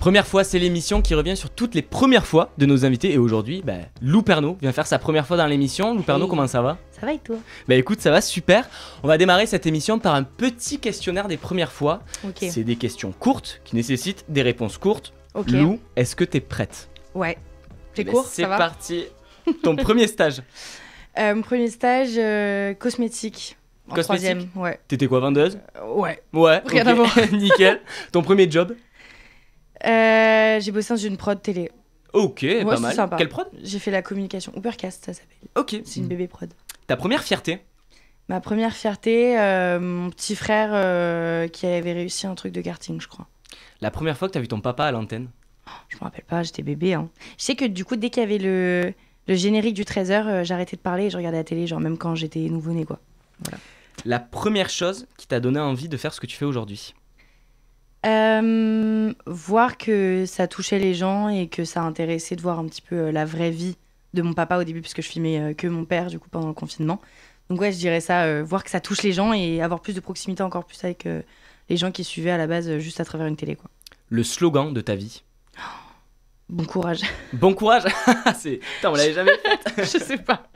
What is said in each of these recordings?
Première fois, c'est l'émission qui revient sur toutes les premières fois de nos invités. Et aujourd'hui, bah, Lou vient faire sa première fois dans l'émission. Lou comment ça va Ça va et toi Bah écoute, ça va super. On va démarrer cette émission par un petit questionnaire des premières fois. C'est des questions courtes qui nécessitent des réponses courtes. Lou, est-ce que t'es prête Ouais. J'ai eh ben, court, C'est parti. Ton premier stage euh, Mon premier stage euh, cosmétique. cosmétique troisième, ouais. T'étais quoi, vendeuse euh, Ouais. Ouais. Nickel. Ton premier job euh, j'ai bossé dans une prod télé. Ok, pas mal. Quelle prod J'ai fait la communication. Ubercast, ça s'appelle. Ok. C'est une mm. bébé prod. Ta première fierté Ma première fierté, euh, mon petit frère euh, qui avait réussi un truc de karting, je crois. La première fois que t'as vu ton papa à l'antenne Je me rappelle pas, j'étais bébé. Hein. Je sais que du coup, dès qu'il y avait le, générique du 13h, euh, j'arrêtais de parler et je regardais la télé, genre même quand j'étais nouveau-né, quoi. Voilà. La première chose qui t'a donné envie de faire ce que tu fais aujourd'hui euh, voir que ça touchait les gens et que ça intéressait de voir un petit peu euh, la vraie vie de mon papa au début, puisque je filmais euh, que mon père, du coup, pendant le confinement. Donc ouais, je dirais ça, voir que ça touche les gens et avoir plus de proximité encore plus avec les gens qui suivaient à la base juste à travers une télé. Quoi. Le slogan de ta vie Bon courage. Bon courage Putain, on l'avait jamais fait. je sais pas.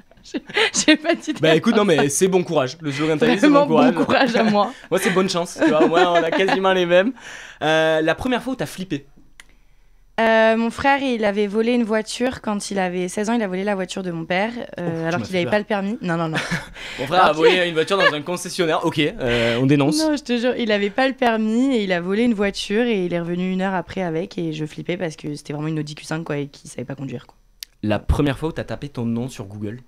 J'ai pas dit. Bah écoute, non mais c'est bon courage. Le slogan de c'est bon courage. Bon courage à moi. moi c'est bonne chance. Tu vois, moi on a quasiment les mêmes. Euh, la première fois où t'as flippé euh, mon frère, il avait volé une voiture quand il avait 16 ans. Il a volé la voiture de mon père, euh, oh, alors qu'il n'avait pas le permis. Non, non, non. mon frère a volé une voiture dans un concessionnaire. Ok, on dénonce. Non, je te jure, il n'avait pas le permis et il a volé une voiture et il est revenu une heure après avec et je flippais parce que c'était vraiment une Audi Q5 quoi et qu'il savait pas conduire quoi. La première fois où t'as tapé ton nom sur Google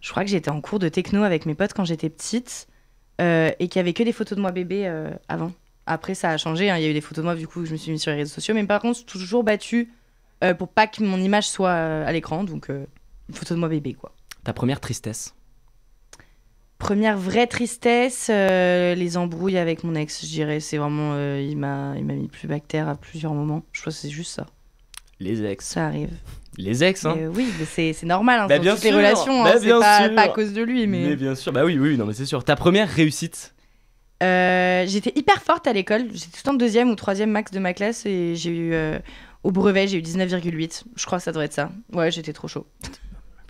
je crois que j'étais en cours de techno avec mes potes quand j'étais petite euh, et qu'il y avait que des photos de moi bébé euh, avant. Après, ça a changé. Hein. Il y a eu des photos de moi, du coup, je me suis mise sur les réseaux sociaux. Mais par contre, toujours battue euh, pour pas que mon image soit à l'écran. Donc, une photo de moi bébé, quoi. Ta première tristesse Première vraie tristesse, les embrouilles avec mon ex, je dirais. C'est vraiment. il m'a mis plus bactère à plusieurs moments. Je crois que c'est juste ça. Les ex. Ça arrive les ex. Hein. oui, c'est normal, hein, bah, relations, bah, hein, c'est pas, pas, à cause de lui. Mais... mais bien sûr, bah oui, oui, non, mais c'est sûr. Ta première réussite euh, J'étais hyper forte à l'école, j'étais tout le temps deuxième ou troisième max de ma classe et j'ai eu, euh, au brevet, j'ai eu 19,8. Je crois que ça devrait être ça. Ouais, j'étais trop chaud.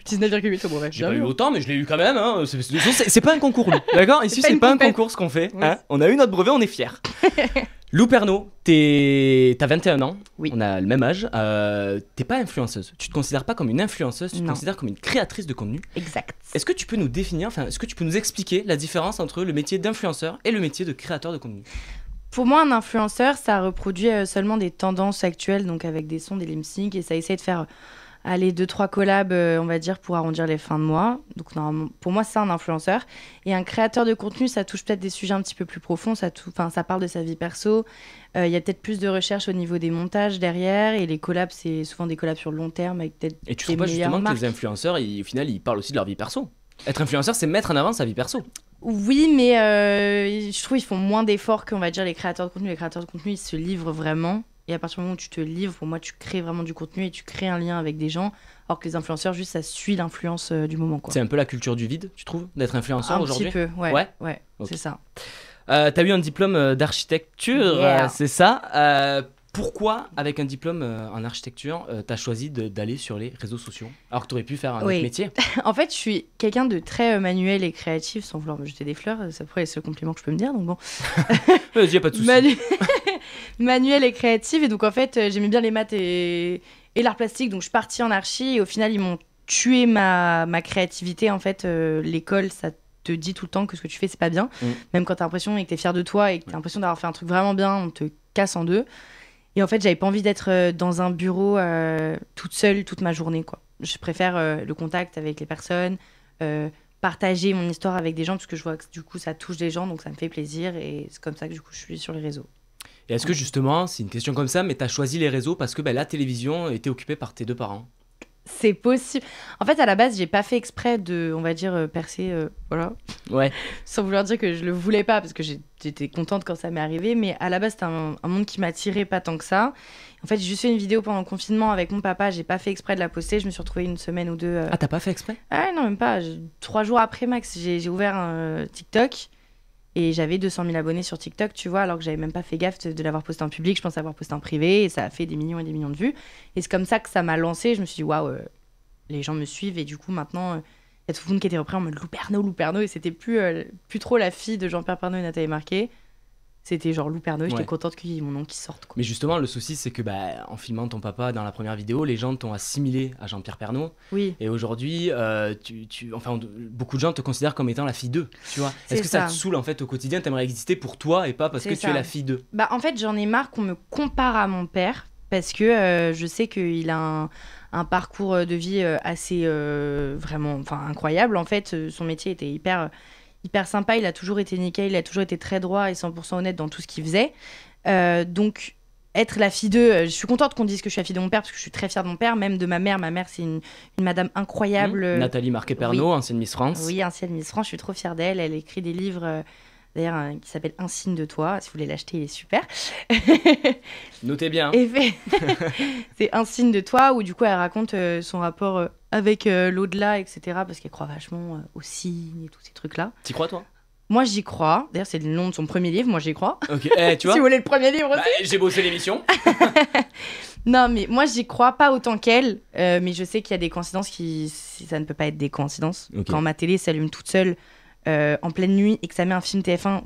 19,8 au brevet. J'ai pas eu autant, mais je l'ai eu quand même. Hein. C'est pas un concours, d'accord Ici, c'est pas, un concours ce qu'on fait. Hein. on a eu notre brevet, on est fiers. Lou tu t'as 21 ans, oui. on a le même âge, euh, t'es pas influenceuse, tu te considères pas comme une influenceuse, tu te considères comme une créatrice de contenu. Exact. Est-ce que tu peux nous définir, enfin, est-ce que tu peux nous expliquer la différence entre le métier d'influenceur et le métier de créateur de contenu pour moi, un influenceur, ça reproduit euh, seulement des tendances actuelles, donc avec des sons, des lip et ça essaie de faire aller deux, trois collabs, euh, on va dire, pour arrondir les fins de mois. Donc, pour moi, c'est un influenceur. Et un créateur de contenu, ça touche peut-être des sujets un petit peu plus profonds. Ça, enfin ça parle de sa vie perso. Euh, il y a peut-être plus de recherche au niveau des montages derrière. Et les collabs, c'est souvent des collabs sur le long terme avec peut-être. Et tu trouves pas justement que les influenceurs, au final, ils parlent aussi de leur vie perso Être influenceur, c'est mettre en avant sa vie perso. Oui, mais euh, je trouve qu'ils font moins d'efforts qu'on va dire les créateurs de contenu. Les créateurs de contenu, ils se livrent vraiment. Et à partir du moment où tu te livres, pour moi, tu crées vraiment du contenu et tu crées un lien avec des gens. Alors que les influenceurs, juste, ça suit l'influence euh, du moment. C'est un peu la culture du vide, tu trouves, d'être influenceur aujourd'hui Un petit peu, ouais. Ouais, ouais c'est ça. Euh, T'as eu un diplôme euh, d'architecture, euh, c'est ça. pourquoi, avec un diplôme en architecture, tu as choisi d'aller sur les réseaux sociaux alors que tu aurais pu faire un autre métier En fait, je suis quelqu'un de très manuel et créatif, sans vouloir me jeter des fleurs. c'est pourrait être le compliment que je peux me dire, donc bon. Vas-y, pas de soucis. Manuel et créative. Et donc, en fait, euh, j'aimais bien les maths et, l'art plastique. Donc, je suis partie en archi. Et au final, ils m'ont tué ma, créativité. En fait, euh, l'école, ça te dit tout le temps que ce que tu fais, c'est pas bien. Mm. Même quand t'as l'impression et que t'es fier de toi et que t'as l'impression d'avoir fait un truc vraiment bien, on te casse en deux. Et en fait, j'avais pas envie d'être euh, dans un bureau toute seule toute ma journée, quoi. Je préfère le contact avec les personnes, partager mon histoire avec des gens, parce que je vois que du coup, ça touche des gens, donc ça me fait plaisir. Et c'est comme ça que du coup, je suis sur les réseaux est-ce que justement, c'est une question comme ça, mais tu as choisi les réseaux parce que ben, la télévision était occupée par tes deux parents c'est possible. En fait, à la base, j'ai pas fait exprès de, on va dire, euh, percer, euh, voilà. Ouais. Sans vouloir dire que je le voulais pas, parce que j'étais contente quand ça m'est arrivé, mais à la base, c'était un, monde qui m'attirait pas tant que ça. En fait, j'ai juste fait une vidéo pendant le confinement avec mon papa, j'ai pas fait exprès de la poster, je me suis retrouvée une semaine ou deux. Ah, Ah, t'as pas fait exprès Ah, non, même pas. Trois jours après, Max, j'ai ouvert un TikTok. Et j'avais 200 000 abonnés sur TikTok, tu vois, alors que j'avais même pas fait gaffe de l'avoir posté en public. Je pensais avoir posté en privé et ça a fait des millions et des millions de vues. Et c'est comme ça que ça m'a lancé. Je me suis dit, waouh, euh, les gens me suivent. Et du coup, maintenant, euh, il y a tout le monde qui était repris en mode Louperneau, Louperneau. » Et c'était plus, euh, plus trop la fille de Jean-Pierre Pernaud et Nathalie Marquet. C'était genre Lou Père je j'étais contente qu'il mon nom qui sorte. Mais justement, le souci, c'est que bah, en filmant ton papa dans la première vidéo, les gens t'ont assimilé à Jean-Pierre Pernaud. Oui. Et aujourd'hui, euh, tu, enfin, beaucoup de gens te considèrent comme étant la fille d'eux. Tu vois Est-ce que ça. te saoule en fait au quotidien T'aimerais exister pour toi et pas parce que tu es la fille d'eux Bah en fait, j'en ai marre qu'on me compare à mon père parce que euh, je sais qu'il a un, parcours de vie euh, assez vraiment, incroyable. En fait, son métier était hyper hyper sympa. Il a toujours été nickel, il a toujours été très droit et 100% honnête dans tout ce qu'il faisait. Euh, donc, être la fille de. Euh, je suis contente qu'on dise que je suis la fille de mon père parce que je suis très fière de mon père, même de ma mère. Ma mère, c'est une, madame incroyable. Mmh. Nathalie Marquet-Pernot, ancienne Miss France. Oui, ancienne Miss France, je suis trop fière d'elle. Elle écrit des livres. Euh, d'ailleurs, qui s'appelle Un signe de toi. Si vous voulez l'acheter, il est super. Notez bien. Hein. c'est Un signe de toi, où du coup, elle raconte son rapport avec euh, l'au-delà, etc. Parce qu'elle croit vachement euh, aussi et tous ces trucs-là. T'y crois, toi moi j'y crois. D'ailleurs, c'est le nom de son premier livre. Moi j'y crois. Eh, tu vois si vous voulez le premier livre bah, aussi. J'ai bossé l'émission. non, mais moi j'y crois pas autant qu'elle. Euh, mais je sais qu'il y a des coïncidences qui, ça ne peut pas être des coïncidences. Quand ma télé s'allume toute seule, euh, en pleine nuit et que ça met un film TF1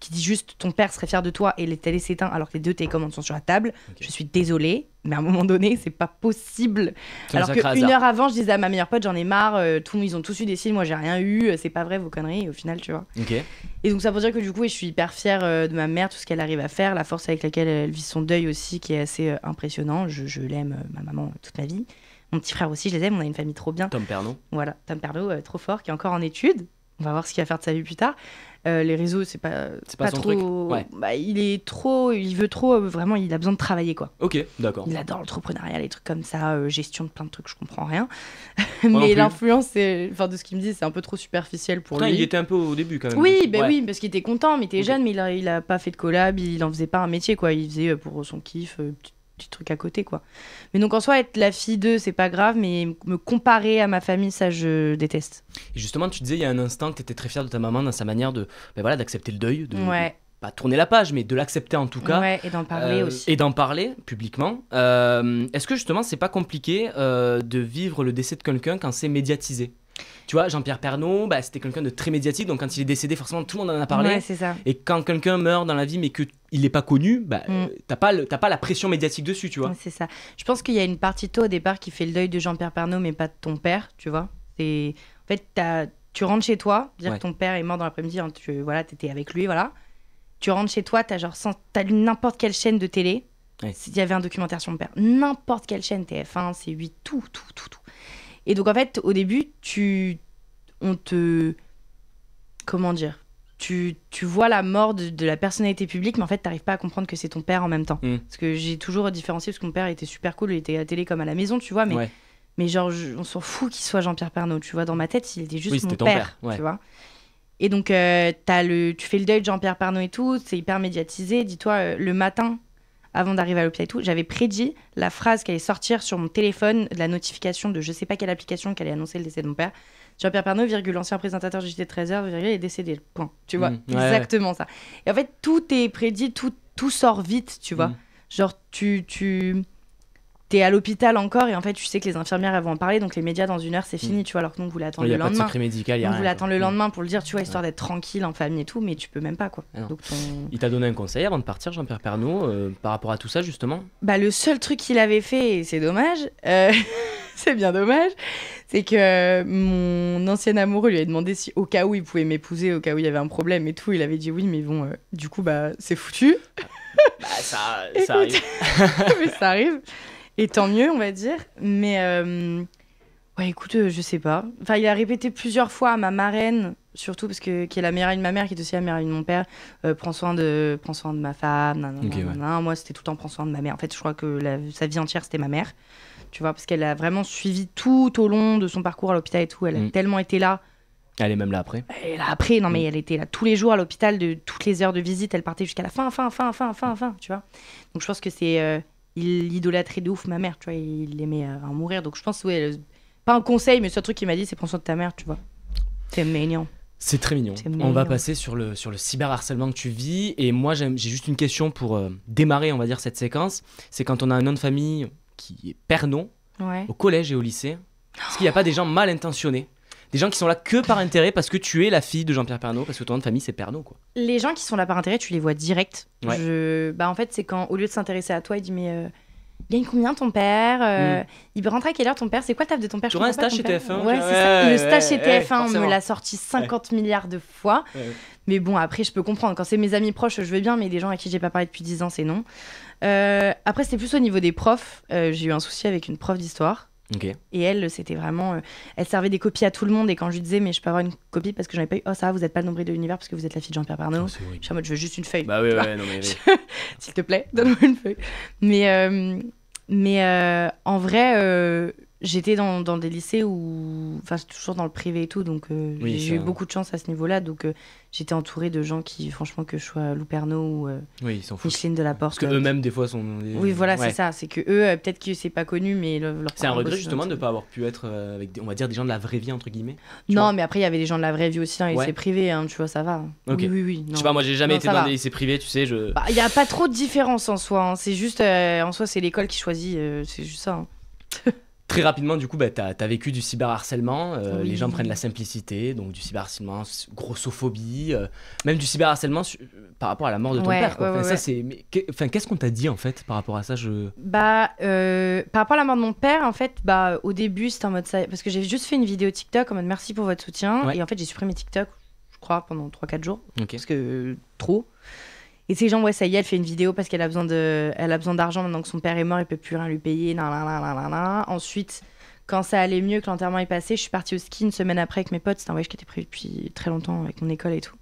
qui dit juste ton père serait fier de toi et les télés s'éteint alors que les deux télécommandes sont sur la table, je suis désolée, mais à un moment donné, c'est pas possible. alors qu'une hein. heure avant, je disais à ma meilleure pote, j'en ai marre, euh, ils ont tous eu des films, moi j'ai rien eu, euh, c'est pas vrai vos conneries, au final, tu vois. Et donc ça veut dire que du coup, je suis hyper fière de ma mère, tout ce qu'elle arrive à faire, la force avec laquelle elle vit son deuil aussi, qui est assez impressionnant. Je, l'aime, ma maman, toute ma vie. Mon petit frère aussi, je les aime, on a une famille trop bien. Tom Pernaud. Voilà, Tom Pernaud, trop fort, qui est encore en études, on va voir ce qu'il va faire de sa vie plus tard. Euh, les réseaux, c'est pas, trop. Bah, il est trop, il veut trop, euh, vraiment, il a besoin de travailler quoi. Ok, d'accord. Il adore l'entrepreneuriat, les trucs comme ça, euh, gestion de plein de trucs, je comprends rien. mais l'influence, enfin, de ce qu'il me dit, c'est un peu trop superficiel pour lui. Il était un peu au début quand même. Oui, bah, oui parce qu'il était content, mais il était jeune, mais il a, pas fait de collab, il en faisait pas un métier quoi. Il faisait pour son kiff, du truc à côté, quoi. Mais donc en soi, être la fille d'eux, c'est pas grave, mais me comparer à ma famille, ça, je déteste. Et justement, tu disais il y a un instant que tu étais très fière de ta maman dans sa manière de, ben voilà, d'accepter le deuil, de, pas tourner la page, mais de l'accepter en tout cas. et d'en parler euh, aussi. Et d'en parler publiquement. Euh, est-ce que justement, c'est pas compliqué euh, de vivre le décès de quelqu'un quand c'est médiatisé tu vois, Jean-Pierre Pernaud, bah, c'était quelqu'un de très médiatique, donc quand il est décédé, forcément, tout le monde en a parlé. ça. Et quand quelqu'un meurt dans la vie, mais qu'il n'est pas connu, bah, n'as mm. euh, t'as pas, pas la pression médiatique dessus, tu vois. C'est ça. Je pense qu'il y a une partie toi au départ qui fait le deuil de Jean-Pierre Pernaud, mais pas de ton père, tu vois. en fait, tu rentres chez toi, dire que ton père est mort dans l'après-midi, hein, tu voilà, étais avec lui, voilà. Tu rentres chez toi, t'as genre, sans... as lu n'importe quelle chaîne de télé. Il y avait un documentaire sur mon père. N'importe quelle chaîne, TF1, C8, tout, tout, tout, tout. Et donc, en fait, au début, tu. On te. Comment dire tu, tu, vois la mort de, la personnalité publique, mais en fait, tu t'arrives pas à comprendre que c'est ton père en même temps. Mm. Parce que j'ai toujours différencié, parce que mon père était super cool, il était à la télé comme à la maison, tu vois, mais, mais genre, on s'en fout qu'il soit Jean-Pierre Pernaud, tu vois, dans ma tête, il était juste mon père, tu vois. Et donc, euh, as tu fais le deuil de Jean-Pierre Pernaud et tout, c'est hyper médiatisé. Dis-toi, euh, le matin, avant d'arriver à l'hôpital et tout, j'avais prédit la phrase qui allait sortir sur mon téléphone la notification de je sais pas quelle application qui allait annoncer le décès de mon père. Jean-Pierre Pernaud, virgule, ancien présentateur JT 13h, virgule, est décédé. Point. Tu vois, mmh, exactement ça. Et en fait, tout est prédit, tout, tout sort vite, tu vois. Mmh. Genre, tu, tu, t'es à l'hôpital encore et en fait tu sais que les infirmières elles vont en parler donc les médias dans une heure c'est mm. fini tu vois alors que nous vous l'attendez le lendemain médical, vous l'attend le mm. lendemain pour le dire tu vois histoire d'être tranquille en famille et tout mais tu peux même pas quoi ah il t'a donné un conseil avant de partir Jean-Pierre Pernaud euh, par rapport à tout ça justement bah le seul truc qu'il avait fait et c'est dommage euh, c'est bien dommage c'est que mon ancien amoureux lui avait demandé si au cas où il pouvait m'épouser au cas où il y avait un problème et tout il avait dit oui mais bon euh, du coup bah c'est foutu ah, bah, ça, arrive. mais ça arrive. Et tant mieux, on va dire. Mais euh, ouais, écoute, euh, je sais pas. Enfin, il a répété plusieurs fois à ma marraine, surtout parce que qui est la meilleure de ma mère, qui est aussi la meilleure de mon père. Euh, prends soin de, prends soin de ma femme. Moi, c'était tout le temps prends soin de ma mère. En fait, je crois que sa vie entière, c'était ma mère. Tu vois, parce qu'elle a vraiment suivi tout au long de son parcours à l'hôpital et tout. Elle a mm. tellement été là. Elle est même là après. Elle là après, non mais mm. elle était là tous les jours à l'hôpital, de toutes les heures de visite, elle partait jusqu'à la fin, fin, fin, fin, fin, fin, tu vois. Donc je pense que c'est il idolâtrait de ouf ma mère, tu vois, il l'aimait à, euh, mourir. Donc je pense, oui, pas un conseil, mais ce truc qu'il m'a dit, c'est prends soin de ta mère, tu vois. C'est mignon. C'est très mignon. On va passer sur le, sur le cyberharcèlement que tu vis. Et moi, j'ai juste une question pour euh, démarrer, on va dire, cette séquence. C'est quand on a un nom de famille qui est Pernon, non, au collège et au lycée, est-ce qu'il n'y a pas des gens mal intentionnés des gens qui sont là que par intérêt parce que tu es la fille de Jean-Pierre Pernaud, parce que ton nom de famille c'est Pernaud. Quoi. Les gens qui sont là par intérêt, tu les vois direct. Je... Bah, en fait, c'est quand, au lieu de s'intéresser à toi, il dit Mais gagne euh, combien ton père euh, mm. Il rentre à quelle heure ton père C'est quoi le taf de ton père Tu un stage chez TF1 Ouais, c'est ça. le stage chez TF1, on me l'a sorti 50 milliards de fois. Mais bon, après, je peux comprendre. Quand c'est mes amis proches, je veux bien, mais les gens à qui j'ai pas parlé depuis 10 ans, c'est non. Euh, après, c'était plus au niveau des profs. j'ai eu un souci avec une prof d'histoire. Et elle, c'était vraiment. Euh, elle servait des copies à tout le monde. Et quand je lui disais, mais je peux avoir une copie parce que j'en ai pas eu, oh ça va, vous n'êtes pas le nombril de l'univers parce que vous êtes la fille de Jean-Pierre Parnot. Ah, je suis en mode, je veux juste une feuille. Bah oui, ouais, non mais. S'il te plaît, donne-moi une feuille. Mais, euh, mais euh, en vrai, j'étais dans, des lycées où. Enfin, toujours dans le privé et tout, donc euh, j'ai eu beaucoup de chance à ce niveau-là. Donc euh, j'étais entourée de gens qui, franchement, que je sois Louperno ou Micheline euh, de la Porte. Parce qu'eux-mêmes, des fois, sont. Oui, voilà, c'est ça. C'est que eux, peut-être que c'est pas connu, mais. c'est un regret, justement, de ne pas avoir pu être avec, on va dire, des gens de la vraie vie, entre guillemets. Non, mais après, il y avait des gens de la vraie vie aussi, hein, et c'est privé, hein, tu vois, ça va. Oui, oui, oui. Non. Je sais pas, moi, j'ai jamais été dans des lycées privés, tu sais. Bah, il je... n'y a pas trop de différence en soi. Hein, c'est juste. en soi, c'est l'école qui choisit. c'est juste ça. Hein très rapidement, du coup, bah, tu as, vécu du cyberharcèlement. Euh, les gens prennent la simplicité, donc du cyberharcèlement, grossophobie, euh, même du cyberharcèlement euh, par rapport à la mort de ton père. c'est. qu'est-ce qu'on t'a dit en fait par rapport à ça je... Bah, par rapport à la mort de mon père, en fait, bah, au début, c'était en mode ça, parce que j'ai juste fait une vidéo TikTok en mode merci pour votre soutien, et en fait, j'ai supprimé TikTok, je crois, pendant 3-4 jours, parce que trop. Et ces gens, ouais, ça y est, elle fait une vidéo parce qu'elle a besoin de, elle a besoin d'argent maintenant que son père est mort, il peut plus rien lui payer. Ensuite, quand ça allait mieux, que l'enterrement est passé, je suis partie au ski une semaine après avec mes potes. C'était un voyage qui était prévu depuis très longtemps avec mon école et tout.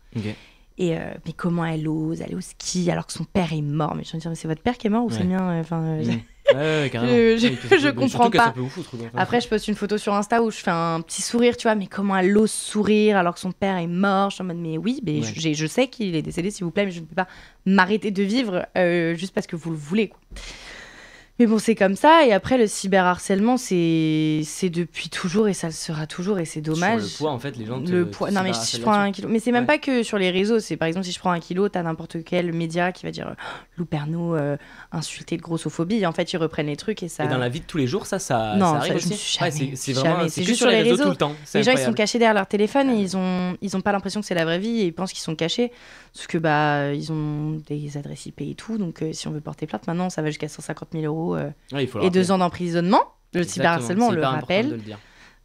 Et euh, mais comment elle ose aller au ski alors que son père est mort Mais je me dire, mais c'est votre père qui est mort ou c'est mien euh, Enfin, euh, mm je, comprends pas. Après, je poste une photo sur Insta où je fais un petit sourire, tu vois, mais comment elle ose sourire alors que son père est mort. Je suis en mode, mais oui, mais je sais qu'il est décédé, s'il vous plaît, mais je ne peux pas m'arrêter de vivre euh, juste parce que vous le voulez. Quoi. Mais bon, c'est comme ça. Et après, le cyberharcèlement, c'est c'est depuis toujours et ça le sera toujours et c'est dommage. Sur le poids, en fait, les gens. Le poids. Non, mais si je prends un kilo. Mais c'est même pas que sur les réseaux. C'est par exemple, si je prends un kilo, t'as n'importe quel média qui va dire oh, euh, insulté de grossophobie. en fait, ils reprennent les trucs et ça. dans la vie de tous les jours, ça, ça. Non, arrive je aussi. c'est C'est juste sur les réseaux, tout le temps. Les gens, ils sont cachés derrière leur téléphone et ils ont ils ont pas l'impression que c'est la vraie vie et ils pensent qu'ils sont cachés. Parce que bah ils ont des adresses IP et tout. Donc euh, si on veut porter plainte, maintenant, ça va jusqu'à 150 000 euros euh, et deux ans d'emprisonnement. Le cyberharcèlement, on le rappelle.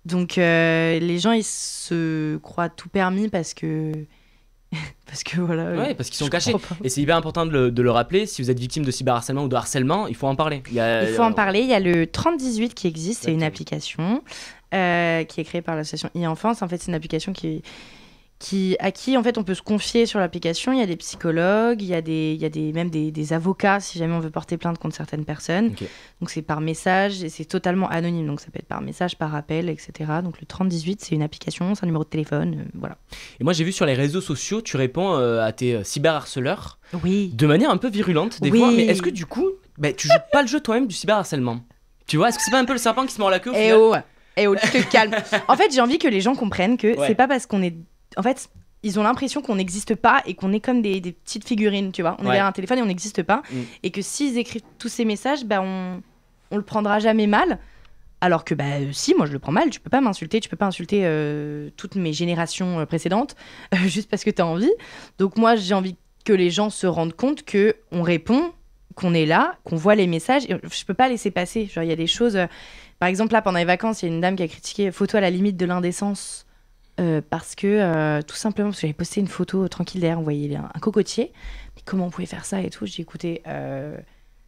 Donc euh, les gens, ils se croient tout permis parce que parce que voilà. Euh, ouais, parce qu'ils sont cachés. Et c'est hyper important de le, rappeler. Si vous êtes victime de cyberharcèlement ou de harcèlement, il faut en parler. Il, faut en parler. Il y a le 3018 qui existe. C'est une application qui est créée par l'association e-enfance. En fait, c'est une application qui qui, à qui en fait on peut se confier sur l'application. Il y a des psychologues, il y a, des, il y a des, même des, avocats si jamais on veut porter plainte contre certaines personnes. Donc c'est par message et c'est totalement anonyme. Donc ça peut être par message, par appel, etc. Donc le 3018, c'est une application, c'est un numéro de téléphone. Euh, voilà. Et moi j'ai vu sur les réseaux sociaux, tu réponds euh, à tes euh, cyberharceleurs oui. de manière un peu virulente des fois. Mais est-ce que du coup, tu bah, tu joues pas le jeu toi-même du cyberharcèlement Tu vois, est-ce que c'est pas un peu le serpent qui se mord la queue Eh Et oh, et eh oh, tu te calmes. En fait, j'ai envie que les gens comprennent que ce c'est pas parce qu'on est en fait, ils ont l'impression qu'on n'existe pas et qu'on est comme des, petites figurines, tu vois. On est derrière un téléphone et on n'existe pas. Mm. Et que s'ils écrivent tous ces messages, bah, on, on le prendra jamais mal. Alors que, bah, si, moi je le prends mal, tu peux pas m'insulter, tu peux pas insulter euh, toutes mes générations euh, précédentes euh, juste parce que tu as envie. Donc, moi j'ai envie que les gens se rendent compte que on répond, qu'on est là, qu'on voit les messages. Et je peux pas laisser passer. Genre, il y a des choses. Par exemple, là, pendant les vacances, il y a une dame qui a critiqué photo à la limite de l'indécence. Euh, parce que euh, tout simplement, parce que j'avais posté une photo tranquille derrière, on voyait un, cocotier. Mais comment on pouvait faire ça et tout J'ai écouté. Euh,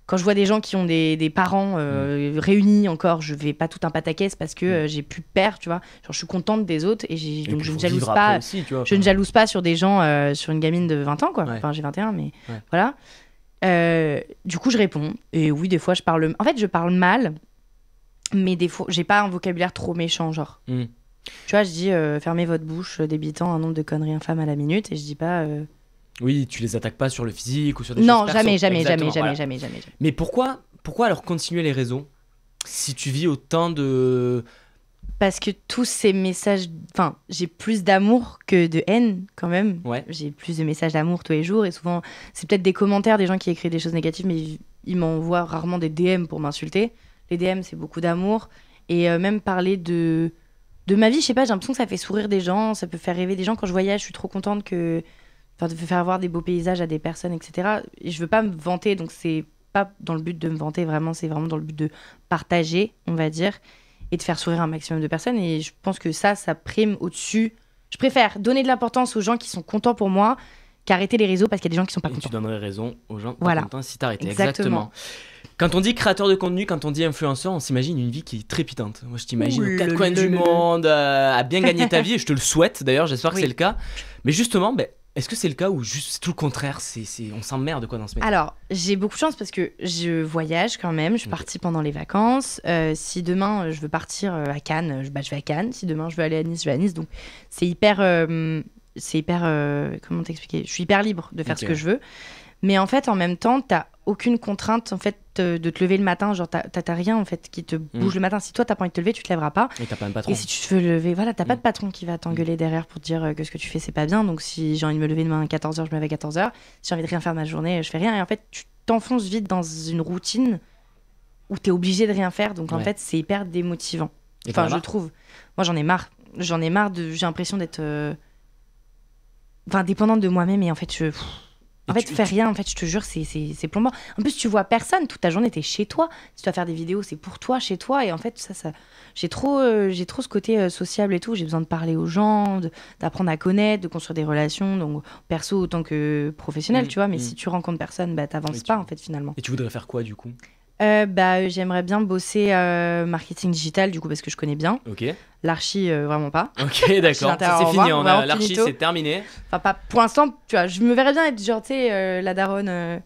quand je vois des gens qui ont des, parents euh, mm. réunis encore, je vais pas tout un pataquès parce que mm. j'ai plus père, tu vois. Genre, je suis contente des autres et, donc je ne jalouse pas. je ne jalouse pas sur des gens, sur une gamine de 20 ans, quoi. Enfin, j'ai 21, mais voilà. du coup, je réponds. Et oui, des fois, je parle. En fait, je parle mal, mais des fois, j'ai pas un vocabulaire trop méchant, genre. Mm. Tu vois, je dis euh, fermez votre bouche, euh, débitant un nombre de conneries infâmes à la minute, et je dis pas. Euh, oui, tu les attaques pas sur le physique ou sur des non, jamais, jamais, jamais, jamais, jamais, jamais, jamais. Mais pourquoi, pourquoi alors continuer les réseaux si tu vis autant de parce que tous ces messages, enfin, j'ai plus d'amour que de haine quand même. Ouais. J'ai plus de messages d'amour tous les jours et souvent, c'est peut-être des commentaires des gens qui écrivent des choses négatives, mais ils, m'envoient rarement des DM pour m'insulter. Les DM, c'est beaucoup d'amour et même parler de de ma vie, je sais pas, j'ai l'impression que ça fait sourire des gens, ça peut faire rêver des gens. Quand je voyage, je suis trop contente que, de faire voir des beaux paysages à des personnes, etc. Et je veux pas me vanter, donc c'est pas dans le but de me vanter vraiment, c'est vraiment dans le but de partager, on va dire, et de faire sourire un maximum de personnes. Et je pense que ça, ça prime au-dessus. Je préfère donner de l'importance aux gens qui sont contents pour moi qu'arrêter les réseaux parce qu'il y a des gens qui sont pas et contents. Tu donnerais raison aux gens pas contents si tu Exactement. Exactement. Quand on dit créateur de contenu, quand on dit influenceur, on s'imagine une vie qui est trépidante. Moi, je t'imagine aux quatre coins du monde, euh, à bien gagner ta vie, et je te le souhaite d'ailleurs, j'espère que c'est le cas. Mais justement, ben, est-ce que c'est le cas ou juste tout le contraire c'est, On s'emmerde quoi dans ce métier Alors, j'ai beaucoup de chance parce que je voyage quand même, je suis partie pendant les vacances. Euh, si demain euh, je veux partir à Cannes, bah, je, vais à Cannes. Si demain je veux aller à Nice, je vais à Nice. Donc, c'est hyper c'est hyper. Euh, comment t'expliquer Je suis hyper libre de faire ce que je veux. Mais en fait, en même temps, t'as aucune contrainte en fait de te lever le matin. Genre, t'as rien en fait qui te mm. bouge le matin. Si toi, t'as pas envie de te lever, tu te lèveras pas. Et si tu te veux lever, voilà, t'as pas mm. de patron qui va t'engueuler mm. derrière pour dire euh, que ce que tu fais, c'est pas bien. Donc, si j'ai envie de me lever demain à 14h, je me lève à 14h. Si j'ai envie de rien faire ma journée, je fais rien. Et en fait, tu t'enfonces vite dans une routine où t'es obligé de rien faire. Donc, en fait, c'est hyper démotivant. enfin, je trouve. Moi, j'en ai marre. J'en ai marre de. J'ai l'impression d'être. Euh, enfin, dépendante de moi-même et en fait, je. En fait, fais rien, en fait, je te jure, c'est plombant. En plus, tu vois personne, toute ta journée, t'es chez toi. Si tu vas faire des vidéos, c'est pour toi, chez toi. Et en fait, ça, ça j'ai trop, euh, j'ai trop ce côté euh, sociable et tout. J'ai besoin de parler aux gens, d'apprendre à connaître, de construire des relations, donc perso autant que professionnel, mm, tu vois. Mais mm. si tu rencontres personne, bah, t'avances pas, en fait, finalement. Et tu voudrais faire quoi, du coup euh, bah, J'aimerais bien bosser euh, marketing digital, du coup, parce que je connais bien. Ok. L'archi, euh, vraiment pas. Ok, d'accord. c'est fini, l'archi, c'est terminé. Enfin, pas pour l'instant, tu vois, je me verrais bien être genre, la daronne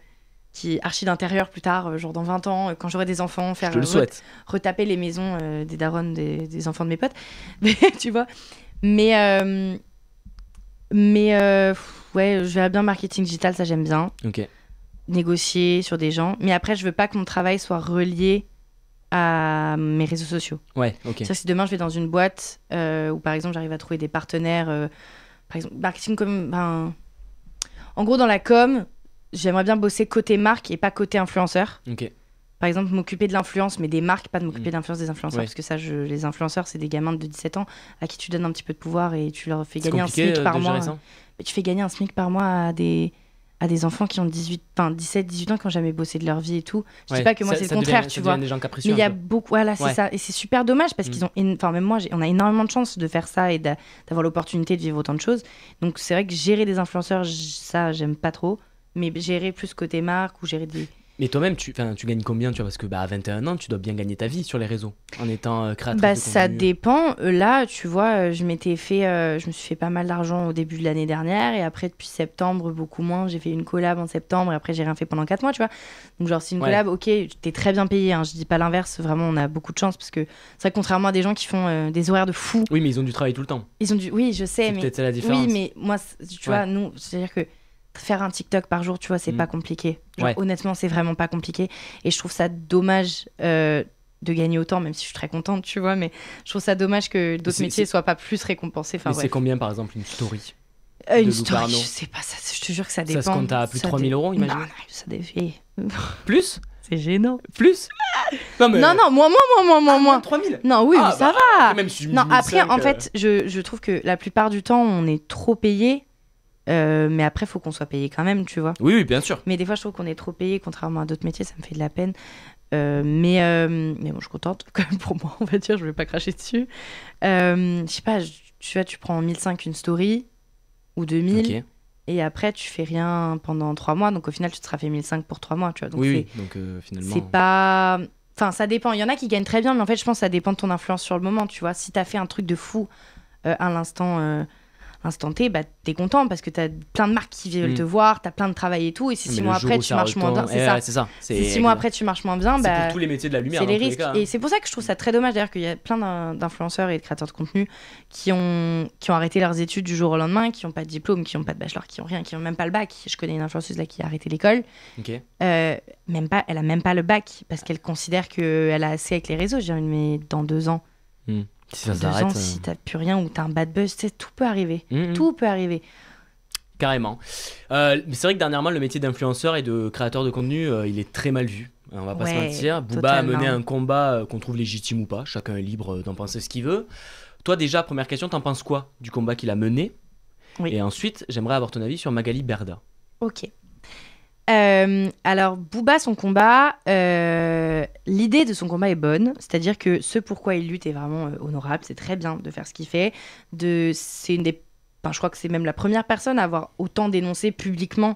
qui archi d'intérieur plus tard, genre dans 20 ans, quand j'aurai des enfants, faire. le retaper les maisons des daronnes des, enfants de mes potes. Mais, tu vois. Mais. mais, ouais, je verrais bien marketing digital, ça j'aime bien. Ok négocier sur des gens, mais après, je veux pas que mon travail soit relié à mes réseaux sociaux. Ouais, ok. cest si demain je vais dans une boîte euh, où par exemple j'arrive à trouver des partenaires, euh, par exemple marketing comme, ben, en gros dans la com, j'aimerais bien bosser côté marque et pas côté influenceur. Par exemple m'occuper de l'influence, mais des marques, pas de m'occuper mm. de l'influence des influenceurs, parce que ça, je, les influenceurs, c'est des gamins de 17 ans à qui tu donnes un petit peu de pouvoir et tu leur fais gagner un smic euh, par mois. Mais tu fais gagner un smic par mois à des à des enfants qui ont 18, 17, 18 ans, qui n'ont jamais bossé de leur vie et tout. Je ne pas que moi c'est le contraire, tu vois. Des gens mais il y a beaucoup, voilà, c'est ça. Et c'est super dommage parce mm. qu'ils ont, enfin même moi, on a énormément de chance de faire ça et d'avoir l'opportunité de vivre autant de choses. Donc c'est vrai que gérer des influenceurs, ça j'aime pas trop. Mais gérer plus côté marque ou gérer des. Mais toi-même, tu, gagnes combien tu Parce que bah, à 21 ans, tu dois bien gagner ta vie sur les réseaux en étant euh, créateur. Bah, ça dépend. Euh, là, tu vois, euh, je m'étais fait, je me suis fait pas mal d'argent au début de l'année dernière et après, depuis septembre, beaucoup moins. J'ai fait une collab en septembre et après, j'ai rien fait pendant 4 mois, tu vois. Donc, genre, c'est une collab, ok, t'es très bien payé. Hein. je dis pas l'inverse, vraiment, on a beaucoup de chance parce que c'est contrairement à des gens qui font des horaires de fou. Oui, mais ils ont du travail tout le temps. Ils ont Oui, je sais. mais... peut-être la différence. Oui, mais moi, tu vois, nous, c'est-à-dire que faire un TikTok par jour, tu vois, c'est mm. pas compliqué. Honnêtement, c'est vraiment pas compliqué. Et je trouve ça dommage euh, de gagner autant, même si je suis très contente, tu vois. Mais je trouve ça dommage que d'autres métiers soient pas plus récompensés. Enfin, c'est combien, par exemple, une story euh, Une story, je sais pas, ça, je te jure que ça dépend. Ça se compte à plus de 3000 euros, imagine Non, ça dépend. Eh. plus c'est gênant. Plus non, non, non, moins, moins, moins, moins, ah, 3000 Non, oui, ah, ça bah, va. Même non, après, en euh. fait, je trouve que la plupart du temps, on est trop payé euh, mais après, il faut qu'on soit payé quand même, tu vois. Oui, oui, bien sûr. Mais des fois, je trouve qu'on est trop payé, contrairement à d'autres métiers, ça me fait de la peine. Euh, mais, euh, mais bon, je suis contente quand même pour moi, on va dire, je vais pas cracher dessus. je sais pas, tu vois, tu prends 1005 une story ou 2000. Et après, tu fais rien pendant 3 mois. Donc au final, tu te seras fait 1005 pour 3 mois, tu vois. Donc, oui, oui, donc finalement. C'est pas. Enfin, ça dépend. Il y en a qui gagnent très bien, mais en fait, je pense que ça dépend de ton influence sur le moment, tu vois. Si t'as fait un truc de fou à l'instant instant T, bah, t'es content parce que t'as plein de marques qui veulent mm. te voir, t'as plein de travail et tout. Et eh si six mois après tu marches moins bien, c'est ça. Si six mois après tu marches moins bien, pour bah, tous les métiers de la lumière. C'est les risques. Hein. Et c'est pour ça que je trouve ça très dommage d'ailleurs qu'il y a plein d'influenceurs et de créateurs de contenu qui ont, qui ont arrêté leurs études du jour au lendemain, qui n'ont pas de diplôme, qui n'ont pas de bachelor, qui n'ont rien, qui n'ont même pas le bac. Je connais une influenceuse là qui a arrêté l'école. Euh, même pas, elle a même pas le bac parce qu'elle considère qu'elle a assez avec les réseaux. J'ai mais dans deux ans. Hmm. Si ça s'arrête. Euh. Si t'as plus rien ou t'as un bad buzz, tout peut arriver. Mm, mm. Tout peut arriver. Carrément. Euh, mais c'est vrai que dernièrement, le métier d'influenceur et de créateur de contenu, euh, il est très mal vu. On va pas se mentir. Booba a mené un combat qu'on trouve légitime ou pas. Chacun est libre d'en penser ce qu'il veut. Toi, déjà, première question, t'en penses quoi du combat qu'il a mené Et ensuite, j'aimerais avoir ton avis sur Magali Berda. Ok. Euh, alors, Booba, son combat, euh, l'idée de son combat est bonne, c'est-à-dire que ce pourquoi il lutte est vraiment euh, honorable, c'est très bien de faire ce qu'il fait. De, c'est une des, je crois que c'est même la première personne à avoir autant dénoncé publiquement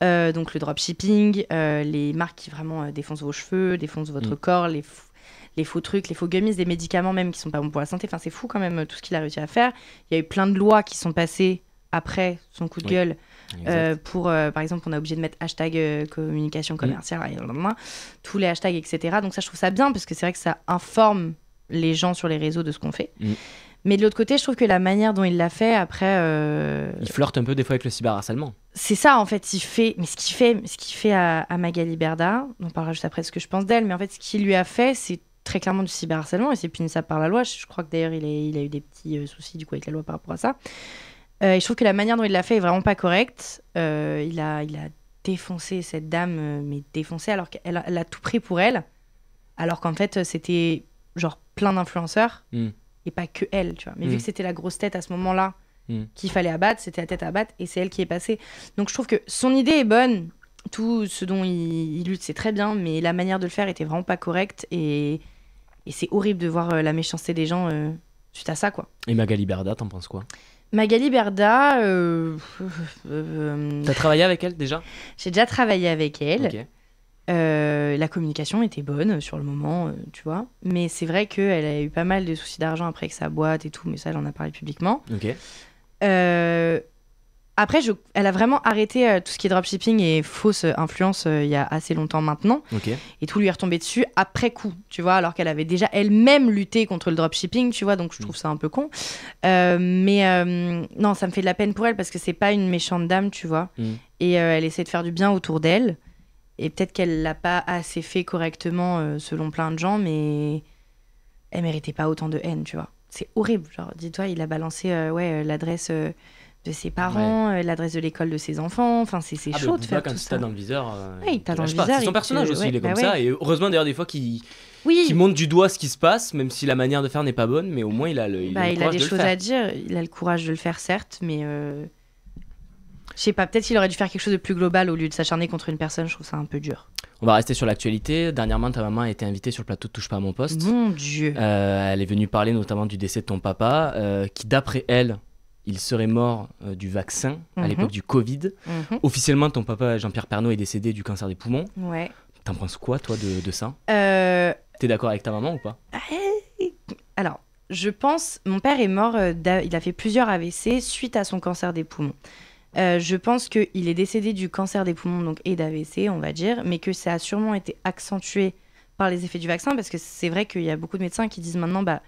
donc le dropshipping, les marques qui vraiment défoncent vos cheveux, défoncent votre mm. corps, les, faux trucs, les faux gummies, des médicaments même qui sont pas bons pour la santé. Enfin, c'est fou quand même tout ce qu'il a réussi à faire. Il y a eu plein de lois qui sont passées après son coup de gueule euh, pour, euh, par exemple, on est obligé de mettre hashtag euh, communication mm. commerciale, lendemain tous les hashtags, etc. Donc ça, je trouve ça bien parce que c'est vrai que ça informe les gens sur les réseaux de ce qu'on fait. Mm. Mais de l'autre côté, je trouve que la manière dont il l'a fait, après... Il flirte un peu des fois avec le cyberharcèlement. C'est ça, en fait. Il fait... Mais ce qu'il fait, ce qu'il fait à, Magali Berda, on parlera juste après ce que je pense d'elle, mais en fait, ce qu'il lui a fait, c'est très clairement du cyberharcèlement et c'est ça par la loi. Je, crois que d'ailleurs, il, il a eu des petits soucis du coup avec la loi par rapport à ça. Euh, je trouve que la manière dont il l'a fait est vraiment pas correcte. Euh, il, a, il a défoncé cette dame, euh, mais défoncé, alors qu'elle a, a tout pris pour elle. Alors qu'en fait, c'était genre plein d'influenceurs hmm. et pas que elle, tu vois. Mais vu hmm. que c'était la grosse tête à ce moment-là hmm. qu'il fallait abattre, c'était la tête à abattre et c'est elle qui est passée. Donc je trouve que son idée est bonne. Tout ce dont il, lutte, c'est très bien, mais la manière de le faire était vraiment pas correcte et, c'est horrible de voir la méchanceté des gens suite à ça, quoi. Et Magali Berda, t'en penses quoi Magali Berda. Euh, T'as travaillé avec elle déjà J'ai déjà travaillé avec elle. Euh, la communication était bonne sur le moment, euh, tu vois. Mais c'est vrai qu'elle a eu pas mal de soucis d'argent après que sa boîte et tout, mais ça, elle en a parlé publiquement. Ok. Après, elle a vraiment arrêté euh, tout ce qui est dropshipping et fausse euh, influence euh, il y a assez longtemps maintenant. Et tout lui est retombé dessus après coup, tu vois, alors qu'elle avait déjà elle-même lutté contre le dropshipping, tu vois, donc je mm. trouve ça un peu con. mais non, ça me fait de la peine pour elle parce que c'est pas une méchante dame, tu vois. Mm. Et elle essaie de faire du bien autour d'elle. Et peut-être qu'elle l'a pas assez fait correctement selon plein de gens, mais elle méritait pas autant de haine, tu vois. C'est horrible. Genre, dis-toi, il a balancé ouais, l'adresse de ses parents, euh, l'adresse de l'école de ses enfants. Enfin, c'est ah, chaud de faire tout ça. dans le viseur. Euh, ouais, dans le viseur c'est son personnage aussi, il est bah comme ça. Et heureusement, d'ailleurs, des fois, qu'il oui. montre du doigt ce qui se passe, même si la manière de faire n'est pas bonne, mais au moins, il a le, il a bah, des choses à dire. Il a le courage de le faire, certes, mais. Euh... Je sais pas, peut-être qu'il aurait dû faire quelque chose de plus global au lieu de s'acharner contre une personne, je trouve ça un peu dur. On va rester sur l'actualité. Dernièrement, ta maman a été invitée sur le plateau de Touche pas à mon poste. Mon Dieu. Euh, elle est venue parler notamment du décès de ton papa, euh, qui d'après elle, il serait mort euh, du vaccin à mhm. l'époque du Covid. Mhm. Officiellement, ton papa Jean-Pierre Pernaud est décédé du cancer des poumons. Ouais. T'en penses quoi, toi, de, ça euh... T'es d'accord avec ta maman ou pas ah, Alors, je pense, mon père est mort, euh, il a fait plusieurs AVC suite à son cancer des poumons. Euh, je pense qu'il est décédé du cancer des poumons donc, et d'AVC, on va dire, mais que ça a sûrement été accentué par les effets du vaccin, parce que c'est vrai qu'il y a beaucoup de médecins qui disent maintenant, bah,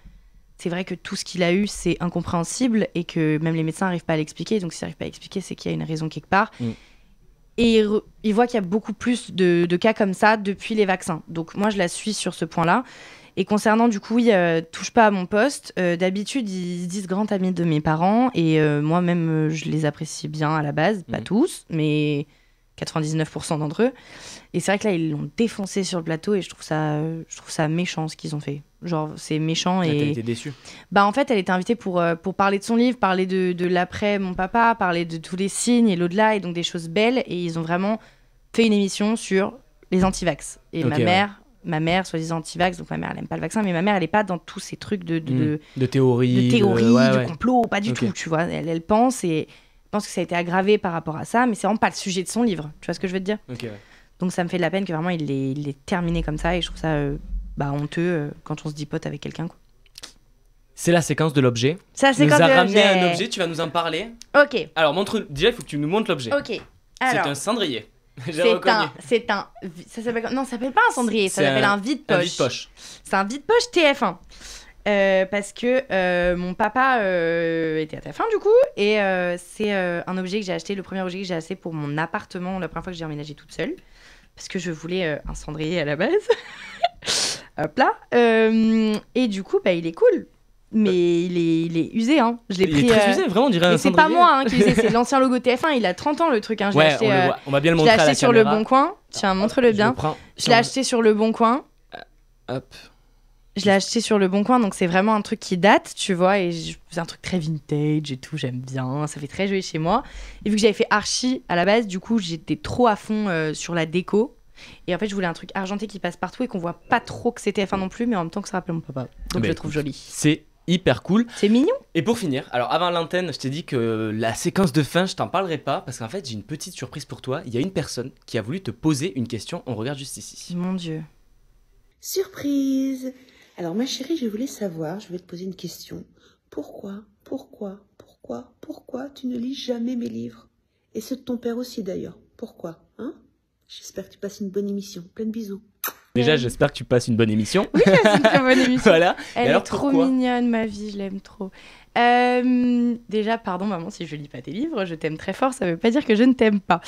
c'est vrai que tout ce qu'il a eu, c'est incompréhensible et que même les médecins n'arrivent pas à l'expliquer. Donc, s'ils n'arrivent pas à l'expliquer, c'est qu'il y a une raison quelque part. Mm. Et ils voient qu'il y a beaucoup plus de, cas comme ça depuis les vaccins. Donc, moi, je la suis sur ce point-là. Et concernant, du coup, il euh, touche pas à mon poste. Euh, d'habitude, ils disent grand ami de mes parents. Et euh, moi-même, je les apprécie bien à la base. Pas mm. tous, mais 99% d'entre eux. Et c'est vrai que là, ils l'ont défoncé sur le plateau et je trouve ça, je trouve ça méchant ce qu'ils ont fait. Genre, c'est méchant. Et... Elle était déçue Bah, en fait, elle était invitée pour, euh, pour parler de son livre, parler de, l'après mon papa, parler de tous les signes et l'au-delà, et donc des choses belles. Et ils ont vraiment fait une émission sur les antivax. Et ma mère, ma mère, soi-disant antivax, donc ma mère, elle n'aime pas le vaccin, mais ma mère, elle n'est pas dans tous ces trucs de... De, hmm. de théorie. De théorie, de, complot, pas du tout, tu vois. Elle, elle, pense et pense que ça a été aggravé par rapport à ça, mais c'est vraiment pas le sujet de son livre, tu vois ce que je veux te dire Donc ça me fait de la peine que vraiment il l'ait terminé comme ça et je trouve ça euh, bah, honteux euh, quand on se dit pote avec quelqu'un. C'est la séquence de l'objet. Ça C'est la séquence nous ramené un objet, tu vas nous en parler. Ok. Alors, montre, déjà, il faut que tu nous montres l'objet. Ok. C'est un cendrier. c'est un, ça s'appelle non, ça s'appelle pas un cendrier, ça s'appelle un, vide poche. Un vide C'est un vide poche TF1. Euh, parce que euh, mon papa était à TF1 du coup et c'est un objet que j'ai acheté, le premier objet que j'ai acheté pour mon appartement la première fois que j'ai emménagé toute seule parce que je voulais un cendrier à la base. Euh, et du coup, bah, il est cool. Mais euh. il, est, il, usé, hein. Je l'ai pris. Il est très euh, usé, vraiment, on dirait C'est pas moi hein, qui l'ai c'est l'ancien logo TF1. Il a 30 ans, le truc. Je on, hein. va bien le montrer. Je l'ai acheté sur le Bon Coin. Tiens, montre-le bien. je l'ai acheté sur le Bon Coin. Hop. Je l'ai acheté sur le Bon Coin, donc c'est vraiment un truc qui date, tu vois, et c'est un truc très vintage et tout, j'aime bien, ça fait très joli chez moi. Et vu que j'avais fait archi à la base, du coup, j'étais trop à fond sur la déco, et en fait, je voulais un truc argenté qui passe partout et qu'on voit pas trop que c'était F1 non plus, mais en même temps que ça rappelle mon papa. Donc ah, je le trouve joli. C'est hyper cool. C'est mignon. Et pour finir, alors avant l'antenne, je t'ai dit que la séquence de fin, je t'en parlerai pas parce qu'en fait, j'ai une petite surprise pour toi. Il y a une personne qui a voulu te poser une question. On regarde juste ici. Mon Dieu. Surprise Alors ma chérie, je voulais savoir, je vais te poser une question. Pourquoi, pourquoi, pourquoi, pourquoi tu ne lis jamais mes livres Et ceux de ton père aussi d'ailleurs. Pourquoi Hein J'espère que tu passes une bonne émission. Plein de bisous. Déjà, j'espère que tu passes une bonne émission. Oui, une bonne émission. voilà. Elle alors, est trop mignonne, ma vie, je l'aime trop. Euh, déjà, pardon maman si je lis pas tes livres, je t'aime très fort, ça veut pas dire que je ne t'aime pas.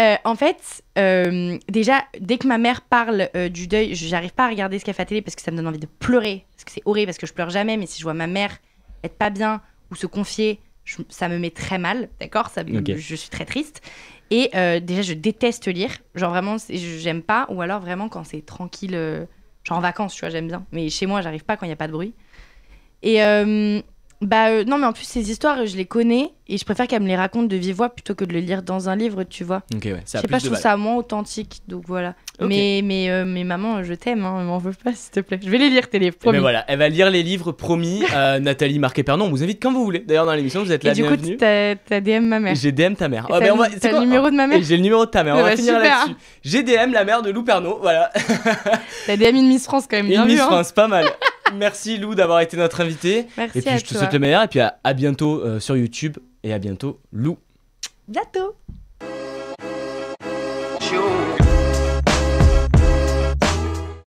Euh, en fait, euh, déjà, dès que ma mère parle du deuil, j'arrive pas à regarder ce qu'elle fait à télé parce que ça me donne envie de pleurer. Parce que c'est horrible, parce que je pleure jamais, mais si je vois ma mère être pas bien ou se confier ça me met très mal, d'accord Ça, Je suis très triste. Et euh, déjà, je déteste lire. Genre vraiment, j'aime pas. Ou alors vraiment quand c'est tranquille, euh, genre en vacances, tu vois, j'aime bien. Mais chez moi, j'arrive pas quand il n'y a pas de bruit. Et, euh, bah euh, non, mais en plus, ces histoires, je les connais et je préfère qu'elle me les raconte de vive voix plutôt que de le lire dans un livre, tu vois. Ok, ouais. Ça je sais pas, je trouve ça moins authentique, donc voilà. Mais, mais, euh, mais maman, euh, je t'aime, hein, m'en veux pas, s'il te plaît. Je vais les lire, tes livres, eh ben promis. Mais voilà, elle va lire les livres promis. Nathalie Marquet-Pernon, on vous invite quand vous voulez. D'ailleurs, dans l'émission, vous êtes là. Et du coup, t'as DM ma mère. J'ai DM ta mère. Oh, ben le- numéro de ma mère J'ai le numéro de ta mère. On eh va ben, finir là-dessus. J'ai DM la mère de Lou Pernot, voilà. T'as DM une Miss France quand même, Une Miss hein. France, pas mal. Merci Lou d'avoir été notre invité. Merci. Et puis je te souhaite le meilleur. Et puis à, bientôt euh, sur YouTube. Et à bientôt Lou. Bientôt.